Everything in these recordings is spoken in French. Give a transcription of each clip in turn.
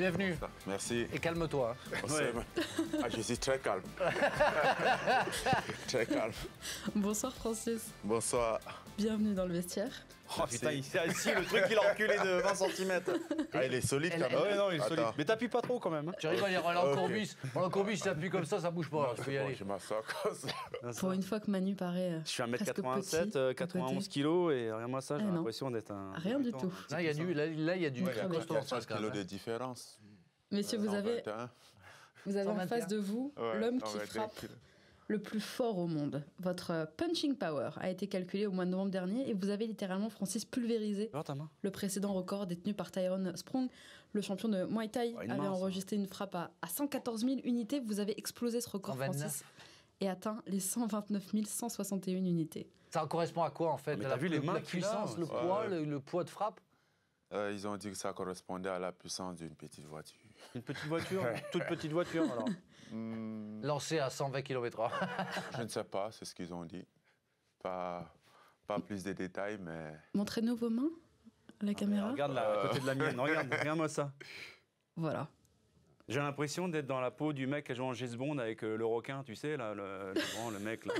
Bienvenue. Merci. Et calme-toi. Ah, je suis très calme. très calme. Bonsoir Francis. Bonsoir. Bienvenue dans le vestiaire. Oh bah, putain, il s'est assis, le truc il a reculé de 20 cm. Ah, il est solide quand même. Ah ouais, non, il est solide. Mais t'appuies pas trop quand même. Hein. Tu arrives à y a En Courbis. En Courbis, si comme ça, ça bouge pas. je peux y oh, aller. Pour une fois que Manu paraît. Euh, je suis 1m87, 91 kg et rien ça, j'ai ah l'impression d'être un. Rien du tout. Là, il y a du Il y a face quand kilos de différence. Messieurs, euh, vous avez. Vous avez en face de vous l'homme qui frappe le plus fort au monde. Votre punching power a été calculé au mois de novembre dernier et vous avez littéralement, Francis, pulvérisé le précédent record détenu par Tyrone Sprung. Le champion de Muay Thai avait hein. enregistré une frappe à, 114 000 unités. Vous avez explosé ce record, Francis et atteint les 129 161 unités. Ça correspond à quoi en fait Mais vu les mains la puissance, le hein. poids, le, poids de frappe euh, Ils ont dit que ça correspondait à la puissance d'une petite voiture. Une petite voiture Toute petite voiture alors Hmm. Lancé à 120 km/h. je ne sais pas, c'est ce qu'ils ont dit. Pas, pas plus de détails, mais. Montrez-nous vos mains la ah, caméra. regarde la côté de la mienne. regarde, regarde-moi ça. Voilà. J'ai l'impression d'être dans la peau du mec qui a joué en James avec euh, le requin, tu sais, là, le, le grand, le mec. Là.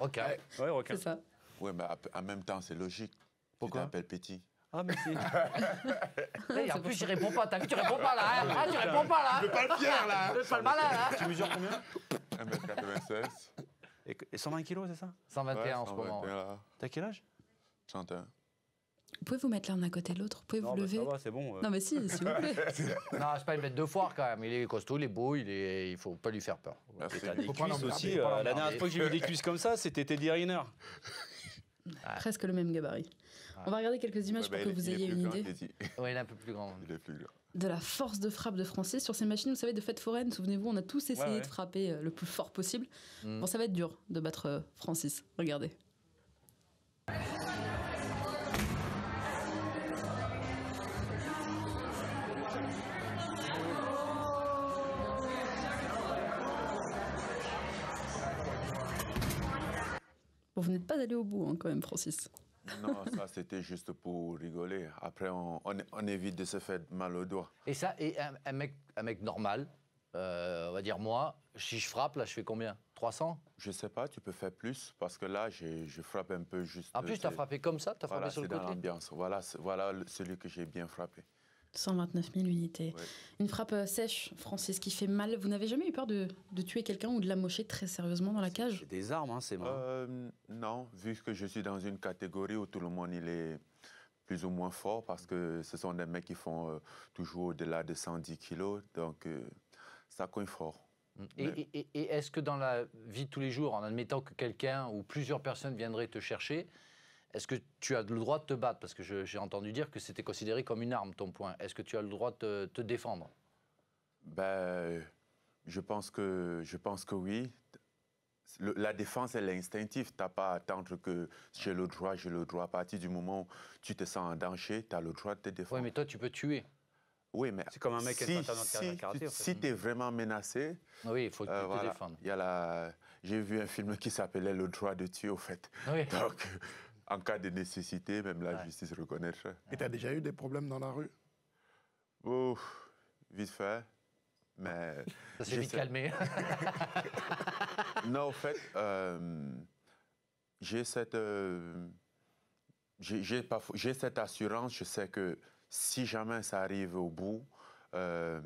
ok Ouais, requin. C'est ça. Ouais, mais en même temps, c'est logique. Pourquoi Tu t'appelles petit. Ah, mais c'est. en plus, j'y réponds pas. T'as vu, tu réponds pas là. Hein. Ah, tu réponds pas là. Je le là. Hein. Tu mesures combien 1m96. Et, 120 kilos, c'est ça 121 en ce moment. T'as quel âge 31. Vous pouvez vous mettre l'un à côté de l'autre, vous pouvez vous bah, lever. c'est bon. Euh. Non mais si, s'il vous plaît. Non, je pas, une bête de foire quand même. Il est costaud, il est beau, il est. Il faut pas lui faire peur. Ah, il aussi. Euh, la dernière fois que j'ai vu des cuisses comme ça, c'était Teddy Riner. Presque le même gabarit. On va regarder quelques images pour bah, que vous ayez une idée. Oui, il un peu plus grand. Il est plus De la force de frappe de Francis sur ces machines, vous savez, de fête foraine, souvenez-vous, on a tous essayé de frapper euh, le plus fort possible. Mm. Bon, ça va être dur de battre euh, Francis. Regardez. vous n'êtes pas allé au bout hein, quand même, Francis. Non, ça c'était juste pour rigoler. Après, on, évite de se faire mal au doigt. Et ça, et un, mec, un mec normal, euh, on va dire moi, si je frappe, là je fais combien 300 Je sais pas, tu peux faire plus parce que là je frappe un peu juste. En plus, tu as frappé comme ça Tu as frappé sur le côté Dans l'ambiance. Voilà, voilà celui que j'ai bien frappé. 129 000 unités. Une frappe euh, sèche, française qui fait mal. Vous n'avez jamais eu peur de, tuer quelqu'un ou de l'amocher très sérieusement dans la cage des armes, hein, c'est moi. Euh, non, vu que je suis dans une catégorie où tout le monde il est plus ou moins fort, parce que ce sont des mecs qui font euh, toujours au-delà de 110 kilos, donc ça coûte fort. Et, et est-ce que dans la vie de tous les jours, en admettant que quelqu'un ou plusieurs personnes viendraient te chercher, est-ce que tu as le droit de te battre Parce que j'ai entendu dire que c'était considéré comme une arme, ton point. Est-ce que tu as le droit de te, défendre ben, je, pense que, je pense que oui. la défense, elle est instinctive. Tu n'as pas à attendre que j'ai le droit, j'ai le droit. À partir du moment où tu te sens en danger, tu as le droit de te défendre. Oui, mais toi, tu peux tuer. Oui, mais c'est comme un mec si, qui est si tu es vraiment menacé, ah oui, il faut que euh, tu te la... J'ai vu un film qui s'appelait Le droit de tuer, au fait. Ah oui. Donc, en cas de nécessité, même la justice reconnaître. Et tu as déjà eu des problèmes dans la rue Ouf, vite fait. Mais. Ça s'est vite calmé. non, en fait, euh, j'ai cette. Euh, j'ai cette assurance, je sais que si jamais ça arrive au bout, euh,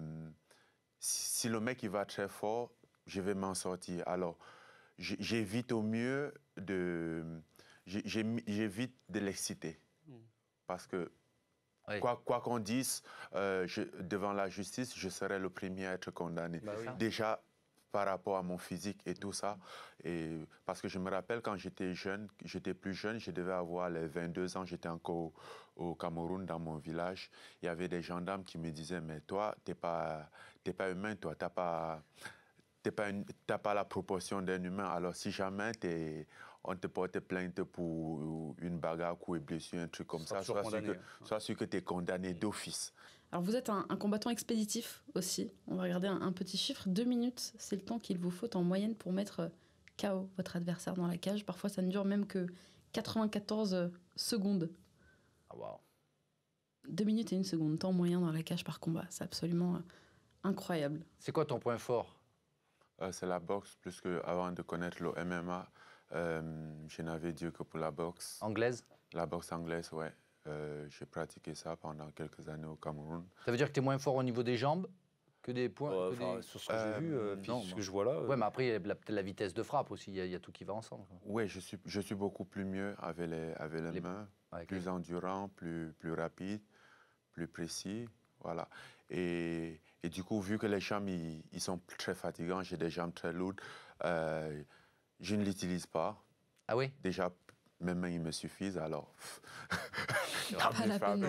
si le mec il va très fort, je vais m'en sortir. Alors, j'évite au mieux de, j'évite de l'exciter. Hmm. Parce que Quoi qu'on dise, euh, devant la justice, je serai le premier à être condamné. Bah Déjà par rapport à mon physique et tout ça. Et parce que je me rappelle quand j'étais jeune, j'étais plus jeune, je devais avoir les 22 ans, j'étais encore au, Cameroun, dans mon village. Il y avait des gendarmes qui me disaient, mais toi, t'es pas, pas humain, toi, n'as pas, tu n'as pas la proportion d'un humain. Alors, si jamais on te porte plainte pour une bagarre, coup et blessure, un truc comme ça, hein. sois sûr, que, sûr que tu es condamné mm. d'office. Alors, vous êtes un, combattant expéditif aussi. On va regarder un, petit chiffre. Deux minutes, c'est le temps qu'il vous faut en moyenne pour mettre euh, KO votre adversaire dans la cage. Parfois, ça ne dure même que 94 euh, secondes. Ah, Deux minutes et une seconde, temps moyen dans la cage par combat. C'est absolument euh, incroyable. C'est quoi ton point fort euh, c'est la boxe, plus que avant de connaître le MMA, euh, je n'avais dit que pour la boxe. Anglaise La boxe anglaise, ouais. Euh, j'ai pratiqué ça pendant quelques années au Cameroun. Ça veut dire que tu es moins fort au niveau des jambes que des points Sur ce que j'ai vu, ce que je vois là. Ouais, mais après, la, la vitesse de frappe aussi, il y, a tout qui va ensemble. Oui, je suis, je suis beaucoup plus mieux avec les, avec les, mains, plus endurant, plus, plus rapide, plus précis. Voilà. Et et du coup, vu que les jambes, ils, sont très fatigants, j'ai des jambes très lourdes, euh, je ne l'utilise pas. Ah oui Déjà, mes mains, me suffisent, alors... Hein.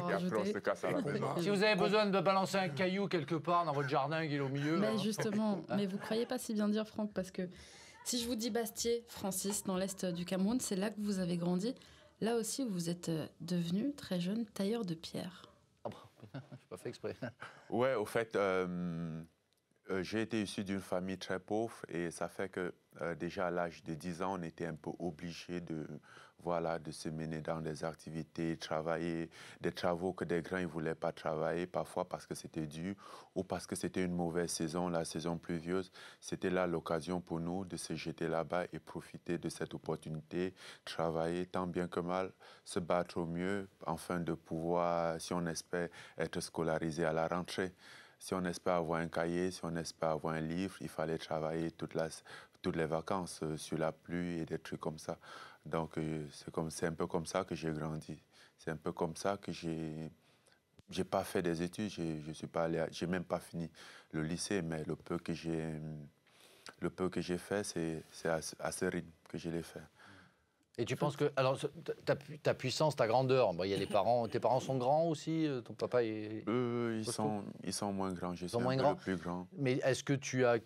si vous avez besoin de balancer un caillou quelque part dans votre jardin, il est au milieu. Mais hein. justement, mais vous croyez pas si bien dire, Franck, parce que si je vous dis Bastier, Francis, dans l'est du Cameroun, c'est là que vous avez grandi. Là aussi, vous êtes euh, devenu très jeune tailleur de pierre. Je pas fait exprès. Oui, au fait, euh, euh, j'ai été issu d'une famille très pauvre et ça fait que euh, déjà à l'âge de 10 ans, on était un peu obligé de, voilà, de se mener dans des activités, travailler des travaux que des grands ne voulaient pas travailler, parfois parce que c'était dur ou parce que c'était une mauvaise saison, la saison pluvieuse. C'était là l'occasion pour nous de se jeter là-bas et profiter de cette opportunité, travailler tant bien que mal, se battre au mieux, afin de pouvoir, si on espère, être scolarisé à la rentrée. Si on espère avoir un cahier, si on espère avoir un livre, il fallait travailler toutes les vacances euh, sur la pluie et des trucs comme ça. Donc euh, c'est comme c'est un peu comme ça que j'ai grandi. C'est un peu comme ça que j'ai j'ai pas fait des études, je suis pas allé, j'ai même pas fini le lycée, mais le peu que j'ai le peu que j'ai fait, c'est à, ce rythme que je l'ai fait. Et tu penses que alors ta, puissance, ta grandeur, bah, y a les parents, tes parents sont grands aussi, euh, ton papa est. ils sont ils sont moins grands, je ils sont moins grands. Plus grand. Mais est-ce que tu as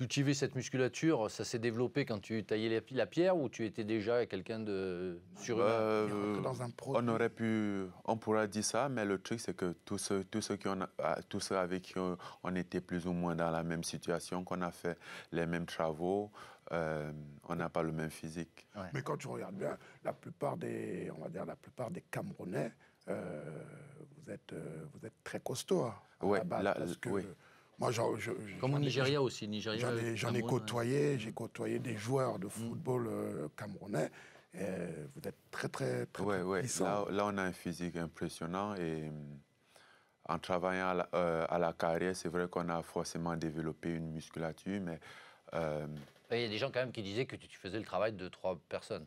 cultiver cette musculature, ça s'est développé quand tu taillais la pierre ou tu étais déjà quelqu'un de sur bah, un On aurait pu, on pourrait dire ça, mais le truc c'est que tous ceux, tous ceux qui ah, tous avec qui on, était plus ou moins dans la même situation, qu'on a fait les mêmes travaux, euh, on n'a pas le même physique. Mais quand tu regardes bien, la plupart des, on va dire la plupart des Camerounais, euh, vous êtes, euh, vous êtes très costaud. Hein, ouais, la parce que, oui moi, Comme au Nigeria aussi, Nigeria. J'en ai, hein. côtoyé, j'ai côtoyé des joueurs de mm. football euh, camerounais. Et vous êtes très, très, très, ouais, Là, on a un physique impressionnant et en travaillant euh, à la, carrière, c'est vrai qu'on a forcément développé une musculature, mais... Euh, il y a des gens quand même qui disaient que tu faisais le travail de trois personnes.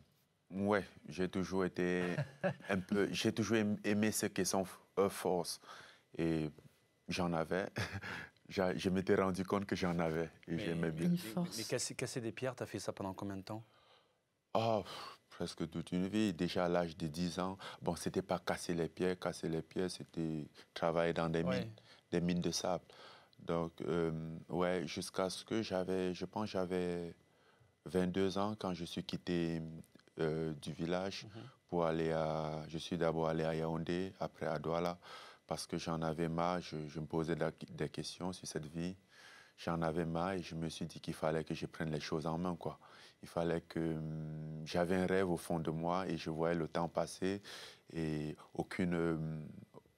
Oui, j'ai toujours été un peu... J'ai toujours aimé ce qui sont force. Et j'en avais je m'étais rendu compte que j'en avais et j'aimais bien. Mais, casser, des pierres, tu as fait ça pendant combien de temps Oh, presque toute une vie. Déjà à l'âge de 10 ans, bon, c'était pas casser les pierres, casser les pierres, c'était travailler dans des mines, des mines de sable. Donc, euh, ouais, jusqu'à ce que j'avais, je pense, j'avais 22 ans quand je suis quitté euh, du village mhm. pour aller à. Je suis d'abord allé à Yaoundé, après à Douala parce que j'en avais marre, je, me posais des questions sur cette vie. J'en avais marre et je me suis dit qu'il fallait que je prenne les choses en main. Quoi. Il fallait que. Hum, j'avais un rêve au fond de moi et je voyais le temps passer et aucune. Hum,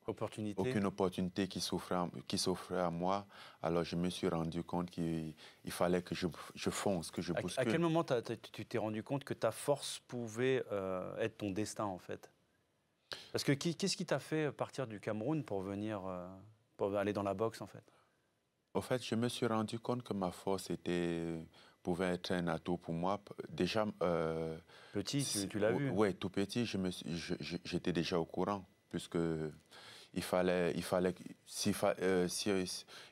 opportunité. Aucune opportunité qui s'offrait à, à, moi. Alors je me suis rendu compte qu'il fallait que je, fonce, que je pousse. À, quel moment tu t'es rendu compte que ta force pouvait euh, être ton destin en fait parce que qu'est-ce qui t'a fait euh, partir du Cameroun pour venir, euh, pour aller dans la boxe en fait Au fait, je me suis rendu compte que ma force était pouvait être un atout pour moi. Déjà euh, petit, tu, l'as vu. Oui, tout petit, je me j'étais déjà au courant puisque il fallait, il fallait, si,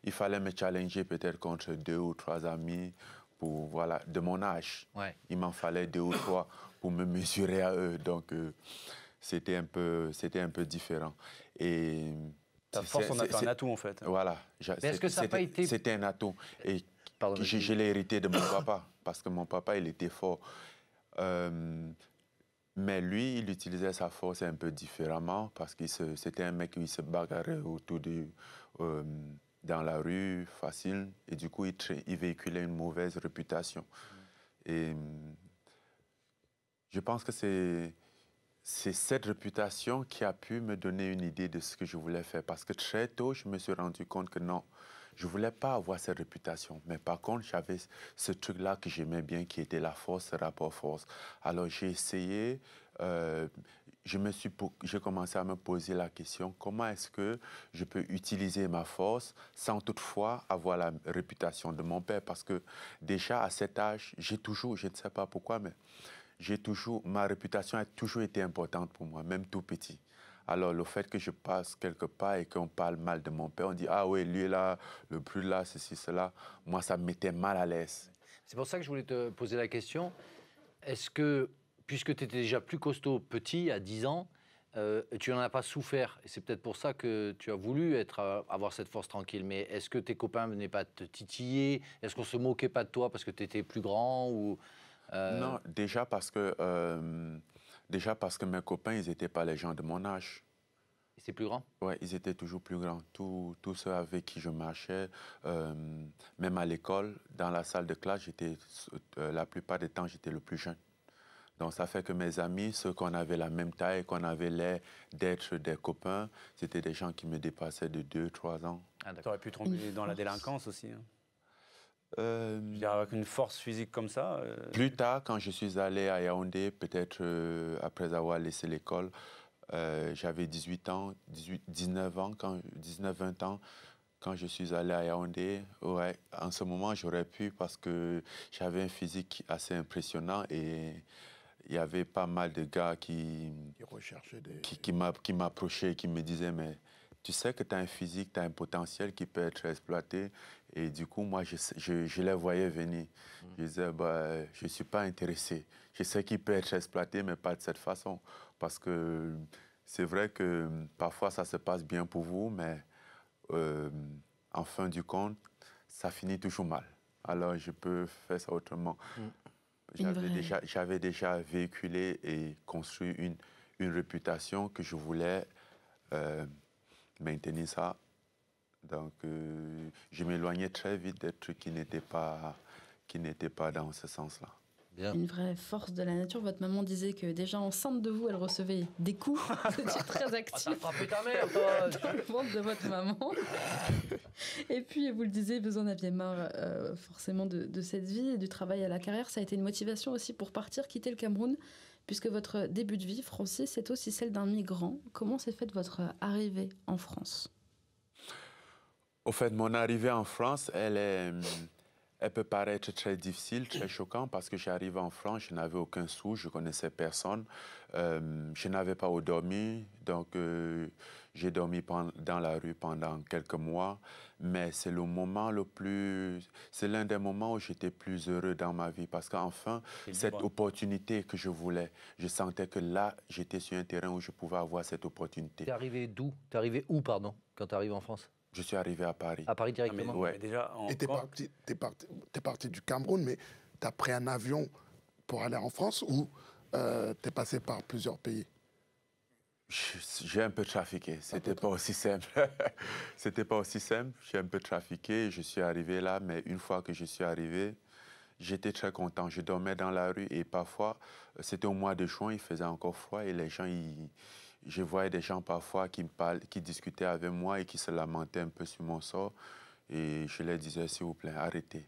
il fallait me challenger peut-être contre deux ou trois amis pour voilà de mon âge. Ouais. Il m'en fallait deux ou trois pour me mesurer à eux. Donc c'était un peu, c'était un peu différent. Et ta force en a un atout en fait. Voilà. est-ce que ça pas été C'était un atout et je, l'ai hérité de mon papa parce que mon papa il était fort. Euh, mais lui, il utilisait sa force un peu différemment parce que c'était un mec qui se bagarrait autour de, euh, dans la rue, facile. Et du coup, il, il véhiculait une mauvaise réputation. Et je pense que c'est c'est cette réputation qui a pu me donner une idée de ce que je voulais faire. Parce que très tôt, je me suis rendu compte que non, je ne voulais pas avoir cette réputation. Mais par contre, j'avais ce truc-là que j'aimais bien, qui était la force, rapport force. Alors j'ai essayé, euh, j'ai commencé à me poser la question, comment est-ce que je peux utiliser ma force sans toutefois avoir la réputation de mon père Parce que déjà à cet âge, j'ai toujours, je ne sais pas pourquoi, mais j'ai toujours, ma réputation a toujours été importante pour moi, même tout petit. Alors, le fait que je passe quelque part et qu'on parle mal de mon père, on dit Ah oui, lui est là, le plus là, ceci, cela, moi, ça me mettait mal à l'aise. C'est pour ça que je voulais te poser la question. Est-ce que, puisque tu étais déjà plus costaud petit, à 10 ans, euh, tu n'en as pas souffert Et c'est peut-être pour ça que tu as voulu être, euh, avoir cette force tranquille. Mais est-ce que tes copains ne venaient pas te titiller Est-ce qu'on se moquait pas de toi parce que tu étais plus grand ou... Euh, non, déjà parce que euh, déjà parce que mes copains, ils n'étaient pas les gens de mon âge. C'est plus grand Oui, ils étaient toujours plus grands. Tous, ceux avec qui je marchais, euh, même à l'école, dans la salle de classe, j'étais, la plupart du temps, j'étais le plus jeune. Donc ça fait que mes amis, ceux qu'on avait la même taille, qu'on avait l'air d'être des copains, c'était des gens qui me dépassaient de 2-3 ans. Ah, tu aurais pu tomber dans la délinquance aussi. Hein. Euh, avec une force physique comme ça euh, Plus tard, quand je suis allé à Yaoundé, peut-être euh, après avoir laissé l'école, euh, j'avais 18 ans, 18, 19 ans, 19-20 ans, quand je suis allé à Yaoundé. Ouais, en ce moment, j'aurais pu parce que j'avais un physique assez impressionnant et il y avait pas mal de gars qui, qui, qui, qui m'approchaient, qui me disaient, mais tu sais que tu as un physique, tu as un potentiel qui peut être exploité. Et du coup, moi, je, les voyais venir. Mm. Je disais, bah, je ne suis pas intéressé. Je sais qu'il peut être exploité, mais pas de cette façon. Parce que c'est vrai que parfois, ça se passe bien pour vous, mais euh, en fin du compte, ça finit toujours mal. Alors, je peux faire ça autrement. Mm. J'avais déjà, véhiculé et construit une, une réputation que je voulais euh, maintenir ça. Donc, euh, je m'éloignais très vite des trucs qui n'étaient pas, qui pas dans ce sens-là. Une vraie force de la nature. Votre maman disait que déjà enceinte de vous, elle recevait des coups. C'était très ah, actif. ta mère, toi. le de votre maman. et puis, vous le disiez, besoin en aviez marre euh, forcément de, de, cette vie et du travail à la carrière. Ça a été une motivation aussi pour partir, quitter le Cameroun puisque votre début de vie français, c'est aussi celle d'un migrant. Comment s'est faite votre arrivée en France Au fait, mon arrivée en France, elle est... Hum, elle peut paraître très difficile, très choquante, parce que j'arrive en France, je n'avais aucun sou, je connaissais personne, euh, je n'avais pas où dormir, donc euh, j'ai dormi dans la rue pendant quelques mois, mais c'est le moment le plus, c'est l'un des moments où j'étais plus heureux dans ma vie, parce qu'enfin, cette opportunité que je voulais, je sentais que là, j'étais sur un terrain où je pouvais avoir cette opportunité. T'es arrivé d'où T'es arrivé où, pardon, quand arrives en France je suis arrivé à Paris. À Paris ah, directement déjà, en Et tu parti, es parti, du Cameroun, mais tu as pris un avion pour aller en France ou euh, tu es passé par plusieurs pays j'ai un peu trafiqué, c'était pas aussi simple. c'était pas aussi simple, j'ai un peu trafiqué, je suis arrivé là, mais une fois que je suis arrivé, j'étais très content. Je dormais dans la rue et parfois, c'était au mois de juin, il faisait encore froid et les gens, ils, je voyais des gens parfois qui, me parlent qui discutaient avec moi et qui se lamentaient un peu sur mon sort. Et je leur disais, s'il vous plaît, arrêtez.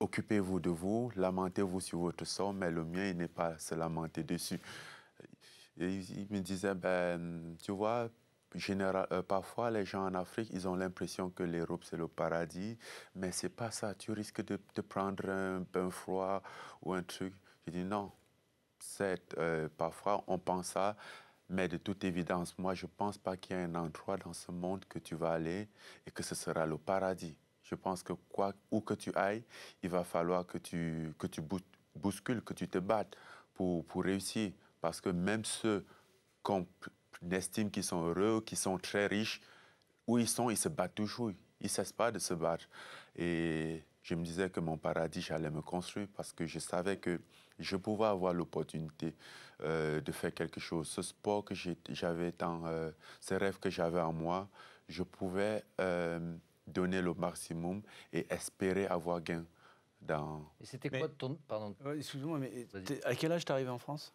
Occupez-vous de vous, lamentez-vous sur votre sort, mais le mien, il n'est pas se lamenter dessus. Et ils me disaient, ben, tu vois, général, euh, parfois les gens en Afrique, ils ont l'impression que l'Europe, c'est le paradis, mais c'est pas ça. Tu risques de, te prendre un pain froid ou un truc. Je dis non, c'est euh, parfois on pense ça, mais de toute évidence, moi je ne pense pas qu'il y ait un endroit dans ce monde que tu vas aller et que ce sera le paradis. Je pense que quoi, où que tu ailles, il va falloir que tu, que tu bouscules, que tu te battes pour, pour réussir. Parce que même ceux qu'on estime qu'ils sont heureux, qui sont très riches, où ils sont, ils se battent toujours. Ils ne cessent pas de se battre. Et je me disais que mon paradis, j'allais me construire parce que je savais que je pouvais avoir l'opportunité euh, de faire quelque chose. Ce sport que j'avais tant euh, ces rêves que j'avais en moi, je pouvais euh, donner le maximum et espérer avoir gain. Dans... Et c'était quoi ton... Pardon. Excuse-moi, mais à quel âge t'es arrivé en France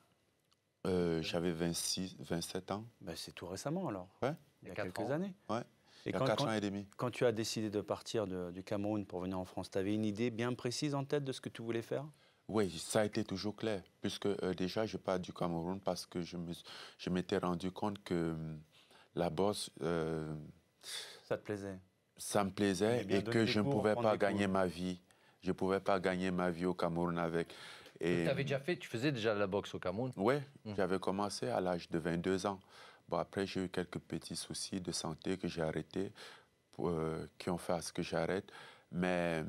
J'avais 26, 27 ans. Bah, c'est tout récemment alors. Ouais. Il y a quelques années. Ouais quand, et demi. Quand tu as décidé de partir du Cameroun pour venir en France, tu avais une idée bien précise en tête de ce que tu voulais faire oui, ça a été toujours clair, puisque euh, déjà, je pars du Cameroun parce que je m'étais je rendu compte que hum, la boxe... Euh, ça te plaisait Ça me plaisait et que je ne pouvais pas gagner ma vie. Je ne pouvais pas gagner ma vie au Cameroun avec... Et... Tu avais hum, déjà fait, tu faisais déjà la boxe au Cameroun Oui, mmh. j'avais commencé à l'âge de 22 ans. Bon, après, j'ai eu quelques petits soucis de santé que j'ai arrêtés, euh, qui ont fait à ce que j'arrête. Mais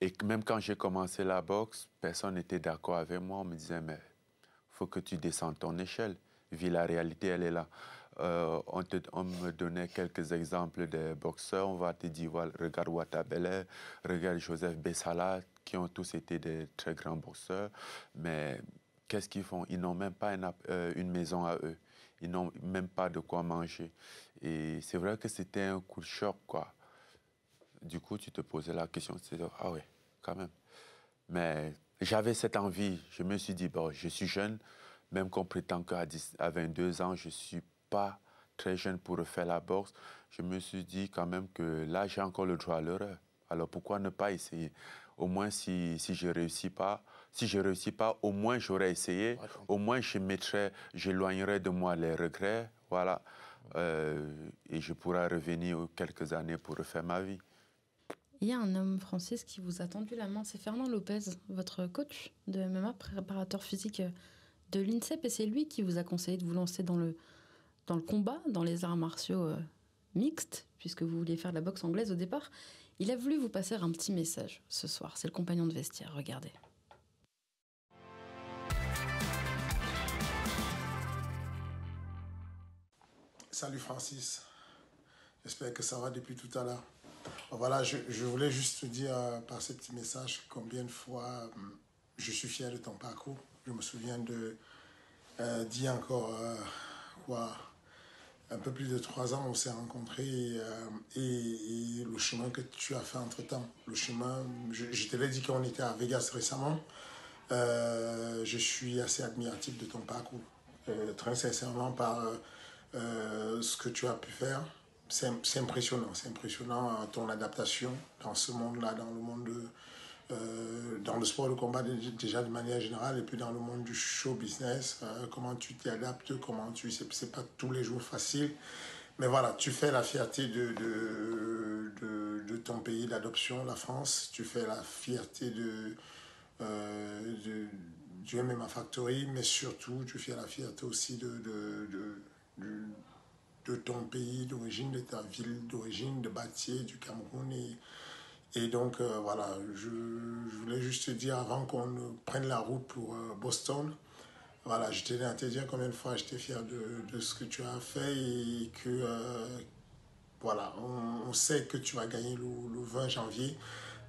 et même quand j'ai commencé la boxe, personne n'était d'accord avec moi. On me disait, mais faut que tu descends ton échelle. Vu la réalité, elle est là. Euh, on, on, me donnait quelques exemples de boxeurs. On va te dire, voilà, regarde Watabele, regarde Joseph Bessala, qui ont tous été des très grands boxeurs. Mais qu'est-ce qu'ils font Ils n'ont même pas euh, une maison à eux ils n'ont même pas de quoi manger. Et c'est vrai que c'était un coup de choc, quoi. Du coup, tu te posais la question, tu te ah ouais, quand même. Mais j'avais cette envie, je me suis dit, bon, je suis jeune, même qu'on prétend qu'à à 22 ans, je ne suis pas très jeune pour refaire la boxe, je me suis dit quand même que là, j'ai encore le droit à l'erreur. Alors pourquoi ne pas essayer Au moins, si, si je ne réussis pas, si je ne réussis pas, au moins j'aurais essayé, au moins je j'éloignerai de moi les regrets, voilà. Euh, et je pourrai revenir quelques années pour refaire ma vie. Il y a un homme français qui vous a tendu la main, c'est Fernand Lopez, votre coach de MMA, préparateur physique de l'INSEP, et c'est lui qui vous a conseillé de vous lancer dans le, dans le combat, dans les arts martiaux euh, mixtes, puisque vous vouliez faire de la boxe anglaise au départ. Il a voulu vous passer un petit message ce soir, c'est le compagnon de vestiaire, regardez. Salut Francis. J'espère que ça va depuis tout à l'heure. Voilà, je, voulais juste te dire euh, par ce petit message combien de fois hum, je suis fier de ton parcours. Je me souviens de euh, dire encore euh, quoi, un peu plus de trois ans, on s'est rencontrés euh, et, le chemin que tu as fait entre temps. Le chemin, je, je te dit qu'on était à Vegas récemment. je suis assez admiratif de ton parcours. très sincèrement, par euh, ce que tu as pu faire. C'est impressionnant, c'est impressionnant euh, ton adaptation dans ce monde-là, dans le monde de, euh, dans le sport de combat déjà de manière générale et puis dans le monde du show business, comment tu t'y adaptes, comment tu... C'est pas tous les jours facile, mais voilà, tu fais la fierté de, de, ton pays d'adoption, la France, tu fais la fierté de, euh, du ma Factory, mais surtout tu fais la fierté aussi de de ton pays d'origine, de ta ville d'origine, de Batier, du Cameroun. Et, donc, euh, voilà, je, voulais juste te dire avant qu'on prenne la route pour euh, Boston, voilà, je tenais à te dire combien de fois j'étais fier de, de, ce que tu as fait et que, euh, voilà, on, sait que tu as gagné le, 20 janvier.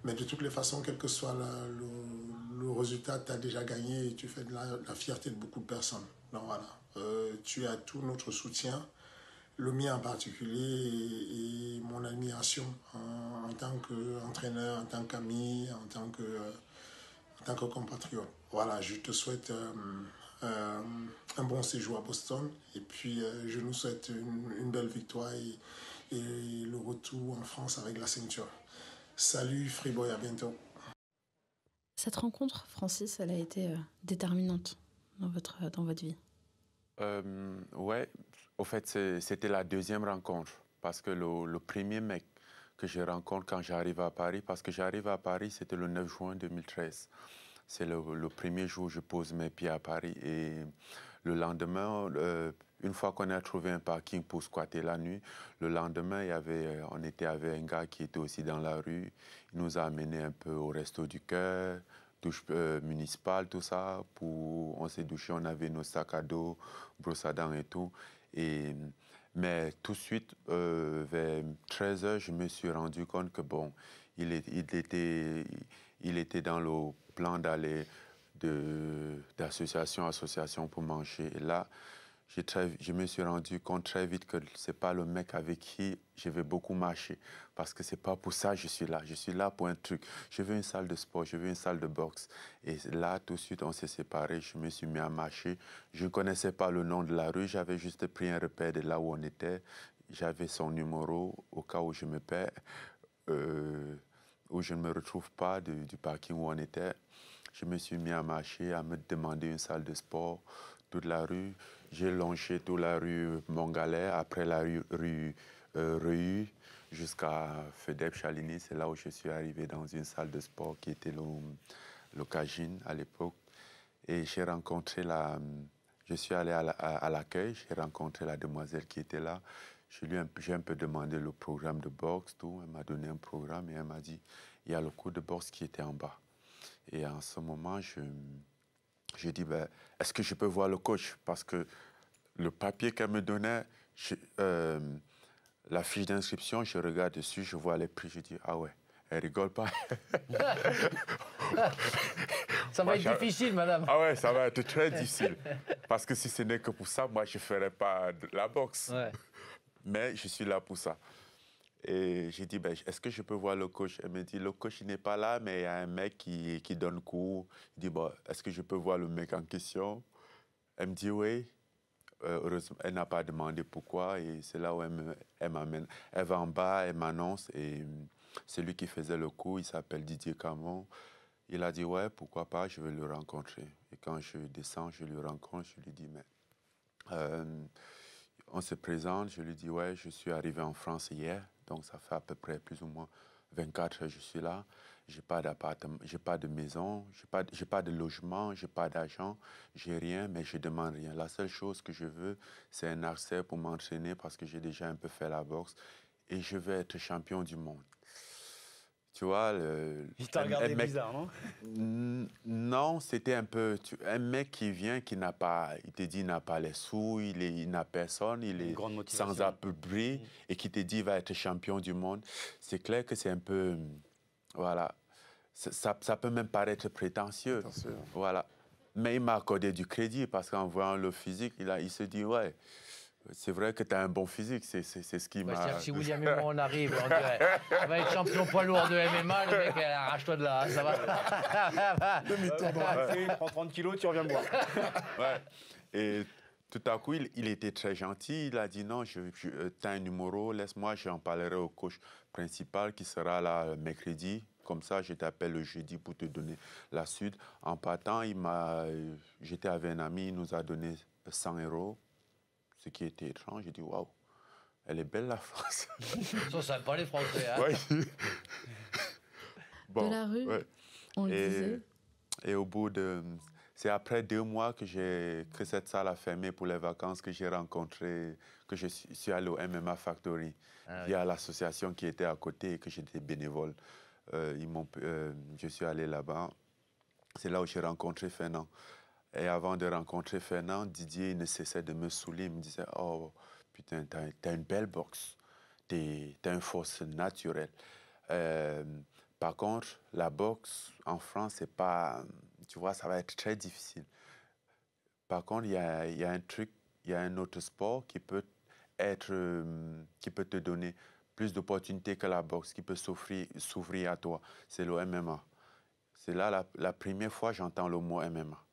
Mais de toutes les façons, quel que soit le, résultat, tu as déjà gagné et tu fais de la, la fierté de beaucoup de personnes. Donc voilà, euh, tu as tout notre soutien, le mien en particulier et, mon admiration en, en tant qu'entraîneur, en tant qu'ami, en tant que, tant que compatriote. Voilà, je te souhaite euh, euh, un bon séjour à Boston et puis je nous souhaite une, belle victoire et, le retour en France avec la ceinture. Salut Freeboy, à bientôt. Cette rencontre, Francis, elle a été déterminante dans votre, dans votre vie euh, Ouais, au fait, c'était la deuxième rencontre. Parce que le, premier mec que je rencontre quand j'arrive à Paris, parce que j'arrive à Paris, c'était le 9 juin 2013. C'est le, premier jour où je pose mes pieds à Paris. Et le lendemain, euh, une fois qu'on a trouvé un parking pour squatter la nuit, le lendemain, il y avait, on était avec un gars qui était aussi dans la rue. Il nous a amenés un peu au resto du cœur, euh, municipal tout ça. Pour, on s'est douché, on avait nos sacs à dos, brosse à dents et tout. Et, mais tout de suite, euh, vers 13h, je me suis rendu compte que, bon, il, il, était, il était dans le plan d'aller d'association association pour manger. Et là, je, me suis rendu compte très vite que ce n'est pas le mec avec qui je vais beaucoup marcher. Parce que ce n'est pas pour ça que je suis là. Je suis là pour un truc. Je veux une salle de sport, je veux une salle de boxe. Et là, tout de suite, on s'est séparés. Je me suis mis à marcher. Je ne connaissais pas le nom de la rue. J'avais juste pris un repère de là où on était. J'avais son numéro au cas où je me perds, euh, où je ne me retrouve pas du parking où on était. Je me suis mis à marcher, à me demander une salle de sport, toute la rue. J'ai longé toute la rue Mongalais, après la rue, rue euh, jusqu'à Fedep Chalini. C'est là où je suis arrivé dans une salle de sport qui était le, à l'époque. Et j'ai rencontré la. Je suis allé à l'accueil, j'ai rencontré la demoiselle qui était là. Je lui j'ai un peu demandé le programme de boxe, tout. Elle m'a donné un programme et elle m'a dit il y a le cours de boxe qui était en bas. Et en ce moment, je, j'ai dit, ben, est-ce que je peux voir le coach Parce que le papier qu'elle me donnait, euh, la fiche d'inscription, je regarde dessus, je vois les prix, je dis, ah ouais, elle rigole pas. ça va être difficile, madame. Ah ouais, ça va être très difficile. Parce que si ce n'est que pour ça, moi, je ne ferais pas de la boxe. Mais je suis là pour ça. Et j'ai dit, ben, est-ce que je peux voir le coach Elle me dit, le coach n'est pas là, mais il y a un mec qui, qui donne cours. Je dit, bon, est-ce que je peux voir le mec en question Elle me dit, oui. Euh, heureusement, elle n'a pas demandé pourquoi. Et c'est là où elle m'amène. Elle, elle va en bas, elle m'annonce. Et hum, celui qui faisait le cours, il s'appelle Didier Camon. Il a dit, ouais, pourquoi pas, je vais le rencontrer. Et quand je descends, je le rencontre, je lui dis, mais... Euh, on se présente, je lui dis, ouais, je suis arrivé en France hier. Donc ça fait à peu près plus ou moins 24 je suis là. J'ai pas d'appartement, j'ai pas de maison, je pas, pas de logement, j'ai pas d'argent, j'ai rien, mais je demande rien. La seule chose que je veux, c'est un accès pour m'entraîner parce que j'ai déjà un peu fait la boxe et je veux être champion du monde. Tu vois, le, Il t'a regardé mec, bizarre, non Non, c'était un peu... un mec qui vient, qui n'a pas... Il te dit n'a pas les sous, il, est, il n'a personne, il est sans abri, mm. et qui te dit il va être champion du monde. C'est clair que c'est un peu... Voilà. Ça, peut même paraître prétentieux. prétentieux. Voilà. Mais il m'a accordé du crédit, parce qu'en voyant le physique, il, a, il se dit, ouais... C'est vrai que tu as un bon physique, c'est ce qui bah, m'a. si William et moi on arrive, on dirait on ah ben, va être champion poids lourd de MMA, le mec, euh, arrache-toi de là, hein, ça va. Euh, Demi-tour bah, prends 30 kilos, tu reviens me voir. Ouais. Et tout à coup, il, était très gentil, il a dit non, je, je euh, t'as un numéro, laisse-moi, j'en parlerai au coach principal qui sera là mercredi. Comme ça, je t'appelle le jeudi pour te donner la suite. En partant, il m'a, j'étais avec un ami, il nous a donné 100 euros ce qui était étrange. J'ai dit, waouh, elle est belle la France. Ils sont pas les Français. Hein de la rue, on le disait. Et au bout de... C'est après deux mois que, j'ai, que cette salle a fermé pour les vacances que j'ai rencontré, que je suis allé au MMA Factory. Ah via Il y a l'association qui était à côté et que j'étais bénévole. Euh, ils euh, je suis allé là-bas. C'est là où j'ai rencontré Fernand. Et avant de rencontrer Fernand, Didier ne cessait de me saouler. Il me disait Oh, putain, t'as une belle boxe. T'as un force naturel. Euh, par contre, la boxe en France, c'est pas. Tu vois, ça va être très difficile. Par contre, il y a, un truc, il y a un autre sport qui peut, être, euh, qui peut te donner plus d'opportunités que la boxe, qui peut s'ouvrir à toi. C'est le MMA. C'est là la, la première fois que j'entends le mot MMA.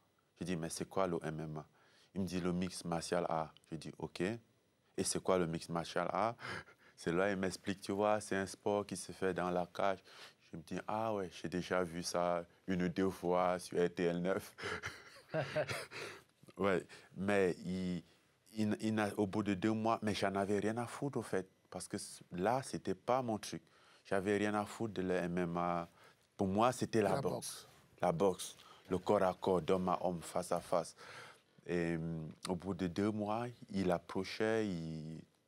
Je dis, mais c'est quoi le MMA Il me dit, le mix martial art. Je dis, OK. Et c'est quoi le mix martial art C'est là, il m'explique, tu vois, c'est un sport qui se fait dans la cage. Je me dis, ah ouais, j'ai déjà vu ça une ou deux fois sur RTL9. ouais, mais il, il, au bout de deux mois, mais j'en avais rien à foutre, au fait. Parce que là, c'était pas mon truc. J'avais rien à foutre de la MMA. Pour moi, c'était la, boxe. La boxe le corps à corps, d'homme à homme, face à face. Et hum, au bout de deux mois, il approchait,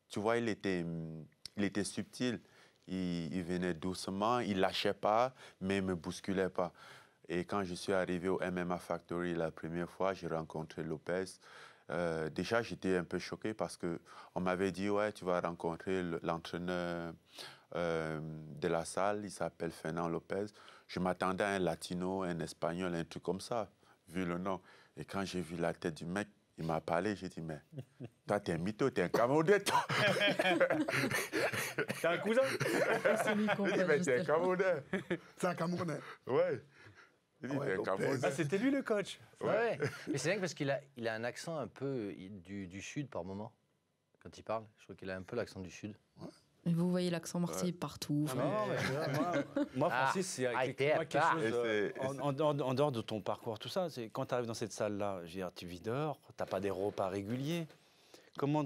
tu vois, il était, hum, il était subtil. Il, venait doucement, il lâchait pas, mais il me bousculait pas. Et quand je suis arrivé au MMA Factory la première fois, j'ai rencontré Lopez. Euh, déjà, j'étais un peu choqué parce que on m'avait dit ouais, tu vas rencontrer l'entraîneur euh, de la salle, il s'appelle Fernand Lopez. Je m'attendais à un latino, un espagnol, un truc comme ça, vu le nom. Et quand j'ai vu la tête du mec, il m'a parlé, j'ai dit, mais toi, t'es un mytho, t'es un Camerounais, toi. t'es un cousin C'est un Camerounais. C'est un Camerounais Ouais. Ah, c'était lui le coach. Ouais. Mais c'est dingue parce qu'il a, il a un accent un peu du, du sud par moment quand il parle. Je crois qu'il a un peu l'accent du sud. Vous voyez l'accent marseillais partout. Ah euh, moi, ah, Francis, c'est quelque, chose. Euh, en, dehors de ton parcours, tout ça, quand tu arrives dans cette salle-là, tu vis dehors, t'as pas des repas réguliers. Comment